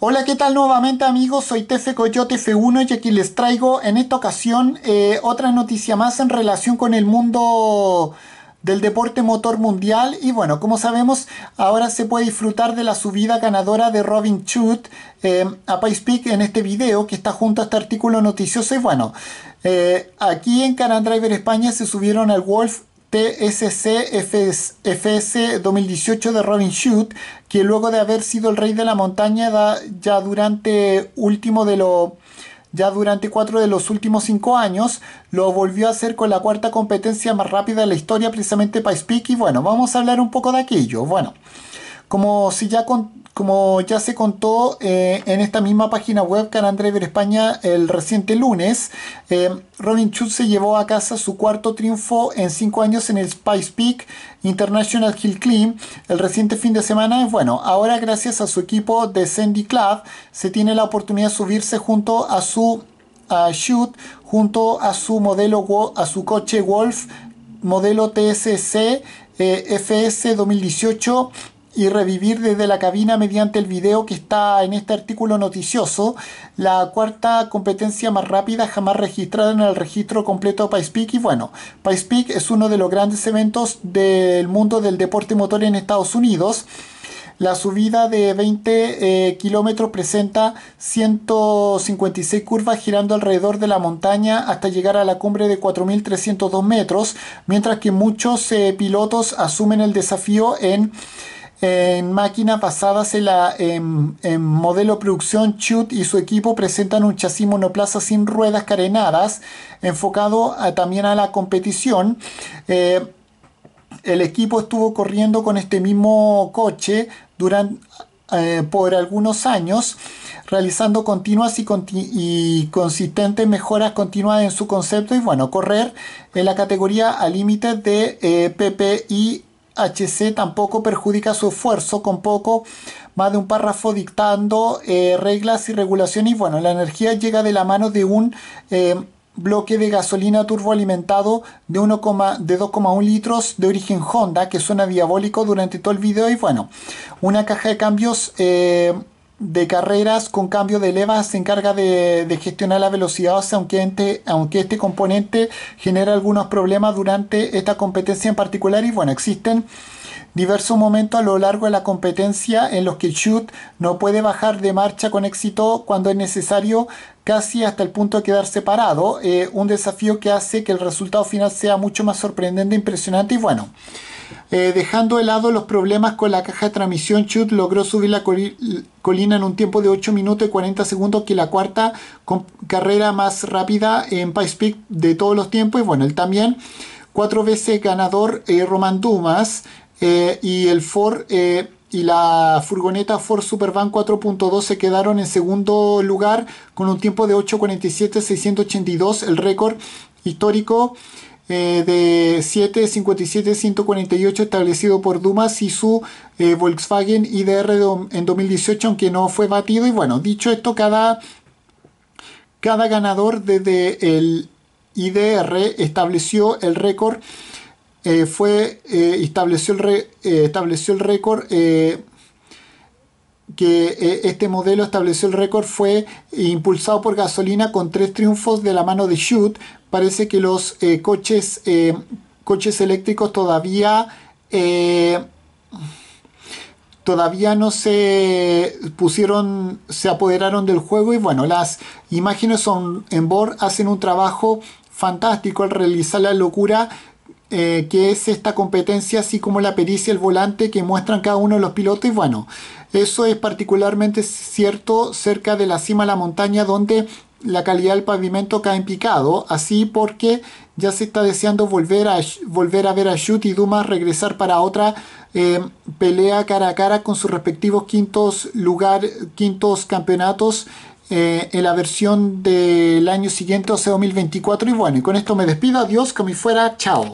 Hola, ¿qué tal nuevamente amigos? Soy Tefe Coyote F1 y aquí les traigo en esta ocasión eh, otra noticia más en relación con el mundo del deporte motor mundial y bueno, como sabemos, ahora se puede disfrutar de la subida ganadora de Robin Chute eh, a Pice Peak en este video que está junto a este artículo noticioso y bueno, eh, aquí en Canal Driver España se subieron al Wolf TSC-FS 2018 de Robin Shoot, que luego de haber sido el rey de la montaña ya durante último de lo, ya durante cuatro de los últimos cinco años, lo volvió a hacer con la cuarta competencia más rápida de la historia, precisamente para Speak y bueno, vamos a hablar un poco de aquello. Bueno, como si ya con como ya se contó eh, en esta misma página web Canal España el reciente lunes, eh, Robin Chute se llevó a casa su cuarto triunfo en cinco años en el Spice Peak International Hill Climb el reciente fin de semana. Bueno, ahora gracias a su equipo de Sandy Club se tiene la oportunidad de subirse junto a su a Shoot, junto a su modelo a su coche Wolf modelo TSC FS 2018 y revivir desde la cabina mediante el video que está en este artículo noticioso, la cuarta competencia más rápida jamás registrada en el registro completo Peak y bueno, Peak es uno de los grandes eventos del mundo del deporte motor en Estados Unidos. La subida de 20 eh, kilómetros presenta 156 curvas girando alrededor de la montaña hasta llegar a la cumbre de 4.302 metros, mientras que muchos eh, pilotos asumen el desafío en en máquinas basadas en, modelo producción, Chute y su equipo presentan un chasis monoplaza sin ruedas carenadas, enfocado eh, también a la competición. Eh, el equipo estuvo corriendo con este mismo coche durante, eh, por algunos años, realizando continuas y, consistentes mejoras continuas en su concepto y bueno, correr en la categoría a límite de PPI HC tampoco perjudica su esfuerzo con poco más de un párrafo dictando eh, reglas y regulaciones. y Bueno, la energía llega de la mano de un eh, bloque de gasolina turboalimentado de, de 2,1 litros de origen Honda que suena diabólico durante todo el video y bueno, una caja de cambios... Eh, de carreras con cambio de levas se encarga de, gestionar la velocidad, aunque, este, aunque este componente genera algunos problemas durante esta competencia en particular y bueno, existen diversos momentos a lo largo de la competencia en los que shoot no puede bajar de marcha con éxito cuando es necesario casi hasta el punto de quedar separado. Eh, un desafío que hace que el resultado final sea mucho más sorprendente, e impresionante y bueno. Eh, dejando de lado los problemas con la caja de transmisión, Chut logró subir la colina en un tiempo de 8 minutos y 40 segundos, que la cuarta carrera más rápida en Pikes Peak de todos los tiempos. Y bueno, él también, cuatro veces ganador eh, Roman Dumas eh, y el Ford eh, y la furgoneta Ford Supervan 4.2 se quedaron en segundo lugar con un tiempo de 8.47.682, el récord histórico eh, de 757-148 establecido por Dumas y su eh, Volkswagen IDR en 2018, aunque no fue batido. Y bueno, dicho esto, cada, cada ganador desde el IDR estableció el récord. Eh, fue estableció estableció el récord que eh, este modelo estableció el récord fue eh, impulsado por gasolina con tres triunfos de la mano de Shoot. Parece que los eh, coches, coches eléctricos todavía, todavía no se pusieron, se apoderaron del juego y bueno, las imágenes son en board hacen un trabajo fantástico al realizar la locura eh, que es esta competencia, así como la pericia el volante que muestran cada uno de los pilotos. Y bueno, eso es particularmente cierto cerca de la cima de la montaña, donde la calidad del pavimento cae en picado, así porque ya se está deseando volver a, volver a ver a Shoot y Dumas regresar para otra eh, pelea cara a cara con sus respectivos quintos lugar, quintos campeonatos eh, en la versión del año siguiente, o sea, 2024. Y bueno, y con esto me despido, adiós, como y fuera, chao.